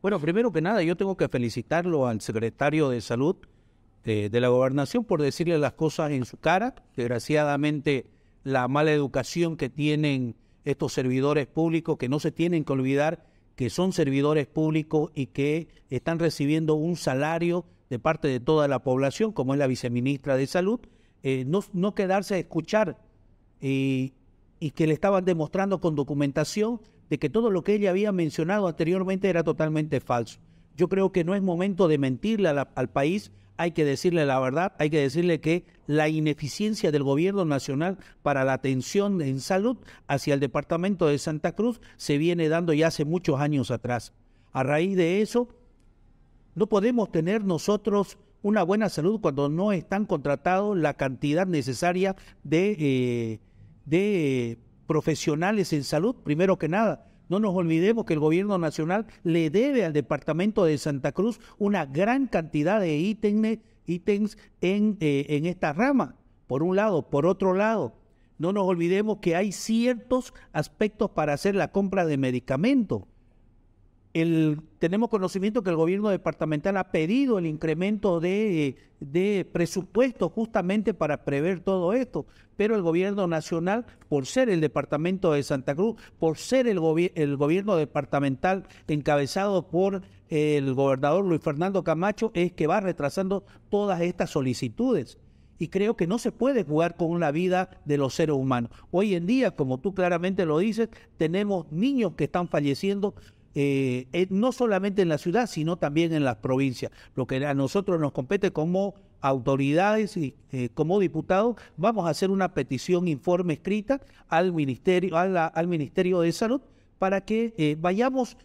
Bueno, primero que nada, yo tengo que felicitarlo al secretario de Salud eh, de, la Gobernación por decirle las cosas en su cara. Desgraciadamente, la mala educación que tienen estos servidores públicos, que no se tienen que olvidar que son servidores públicos y que están recibiendo un salario de parte de toda la población, como es la viceministra de Salud, eh, no, quedarse a escuchar eh, y que le estaban demostrando con documentación de que todo lo que ella había mencionado anteriormente era totalmente falso. Yo creo que no es momento de mentirle al país, hay que decirle la verdad, hay que decirle que la ineficiencia del gobierno nacional para la atención en salud hacia el departamento de Santa Cruz se viene dando ya hace muchos años atrás. A raíz de eso, no podemos tener nosotros una buena salud cuando no están contratados la cantidad necesaria de, eh, de profesionales en salud, primero que nada. No nos olvidemos que el gobierno nacional le debe al departamento de Santa Cruz una gran cantidad de ítems, en, eh, en esta rama, por un lado. Por otro lado, no nos olvidemos que hay ciertos aspectos para hacer la compra de medicamentos tenemos conocimiento que el gobierno departamental ha pedido el incremento de, presupuestos presupuesto justamente para prever todo esto, pero el gobierno nacional, por ser el departamento de Santa Cruz, por ser el gobierno departamental encabezado por eh, el gobernador Luis Fernando Camacho, es que va retrasando todas estas solicitudes y creo que no se puede jugar con la vida de los seres humanos. Hoy en día, como tú claramente lo dices, tenemos niños que están falleciendo eh, eh, no solamente en la ciudad, sino también en las provincias. Lo que a nosotros nos compete como autoridades y eh, como diputados, vamos a hacer una petición, informe escrita al Ministerio, al Ministerio de Salud para que vayamos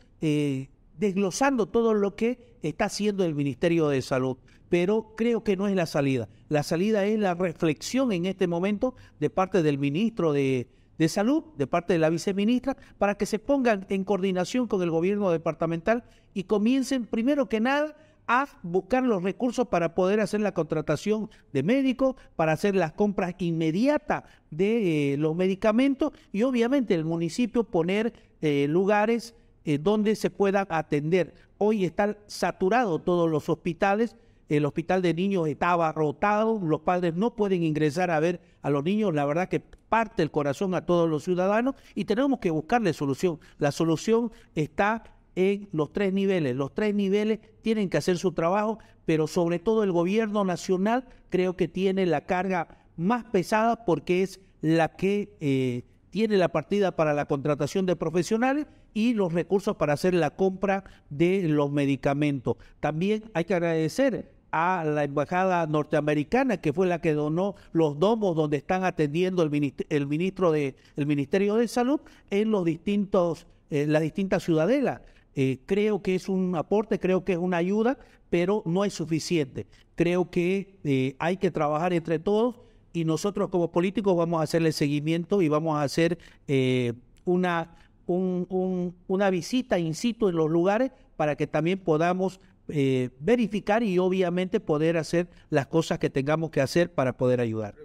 desglosando todo lo que está haciendo el Ministerio de Salud. Pero creo que no es la salida. La salida es la reflexión en este momento de parte del ministro de de Salud de parte de la viceministra para que se pongan en coordinación con el gobierno departamental y comiencen primero que nada a buscar los recursos para poder hacer la contratación de médicos, para hacer las compras inmediatas de eh, los medicamentos y obviamente el municipio poner eh, lugares eh, donde se pueda atender. Hoy están saturados todos los hospitales el hospital de niños estaba rotado, los padres no pueden ingresar a ver a los niños, la verdad que parte el corazón a todos los ciudadanos y tenemos que buscarle solución. La solución está en los tres niveles. Los tres niveles tienen que hacer su trabajo, pero sobre todo el gobierno nacional creo que tiene la carga más pesada porque es la que eh, tiene la partida para la contratación de profesionales y los recursos para hacer la compra de los medicamentos. También hay que agradecer a la embajada norteamericana, que fue la que donó los domos donde están atendiendo el, ministro, el de, el Ministerio de Salud en los distintos, eh, las distintas ciudadelas. Eh, creo que es un aporte, creo que es una ayuda, pero no es suficiente. Creo que eh, hay que trabajar entre todos y nosotros como políticos vamos a hacerle seguimiento y vamos a hacer una, una visita in situ en los lugares para que también podamos eh, verificar y obviamente poder hacer las cosas que tengamos que hacer para poder ayudar.